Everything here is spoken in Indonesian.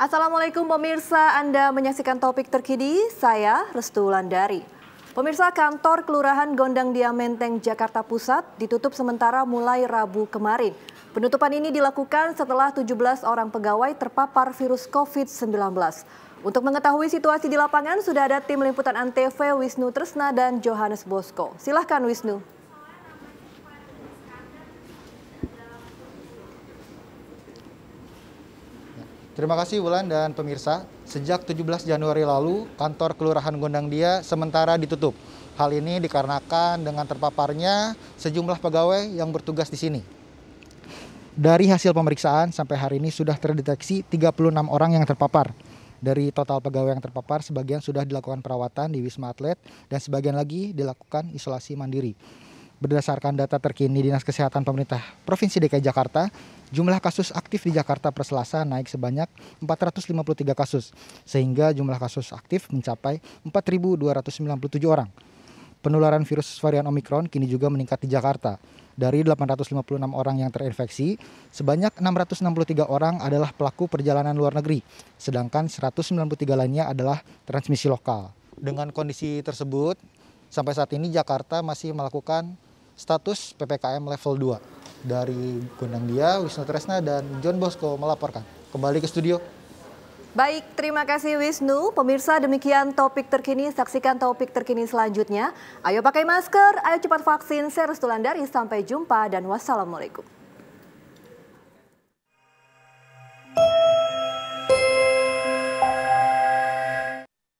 Assalamualaikum pemirsa, Anda menyaksikan topik terkini, saya Restu Landari. Pemirsa kantor Kelurahan Gondang Diamenteng, Jakarta Pusat ditutup sementara mulai Rabu kemarin. Penutupan ini dilakukan setelah 17 orang pegawai terpapar virus COVID-19. Untuk mengetahui situasi di lapangan, sudah ada tim liputan Antv Wisnu Tresna dan Johannes Bosco. Silahkan Wisnu. Terima kasih Wulan dan pemirsa. Sejak 17 Januari lalu, kantor Kelurahan Gondang Dia sementara ditutup. Hal ini dikarenakan dengan terpaparnya sejumlah pegawai yang bertugas di sini. Dari hasil pemeriksaan sampai hari ini sudah terdeteksi 36 orang yang terpapar. Dari total pegawai yang terpapar, sebagian sudah dilakukan perawatan di Wisma Atlet dan sebagian lagi dilakukan isolasi mandiri. Berdasarkan data terkini Dinas Kesehatan Pemerintah Provinsi DKI Jakarta, jumlah kasus aktif di Jakarta per Selasa naik sebanyak 453 kasus, sehingga jumlah kasus aktif mencapai 4.297 orang. Penularan virus varian Omikron kini juga meningkat di Jakarta. Dari 856 orang yang terinfeksi, sebanyak 663 orang adalah pelaku perjalanan luar negeri, sedangkan 193 lainnya adalah transmisi lokal. Dengan kondisi tersebut, sampai saat ini Jakarta masih melakukan status PPKM level 2. Dari Gunang Dia, Wisnu Tresna, dan John Bosco melaporkan. Kembali ke studio. Baik, terima kasih Wisnu. Pemirsa demikian topik terkini, saksikan topik terkini selanjutnya. Ayo pakai masker, ayo cepat vaksin. Saya Restulandari, sampai jumpa dan wassalamualaikum.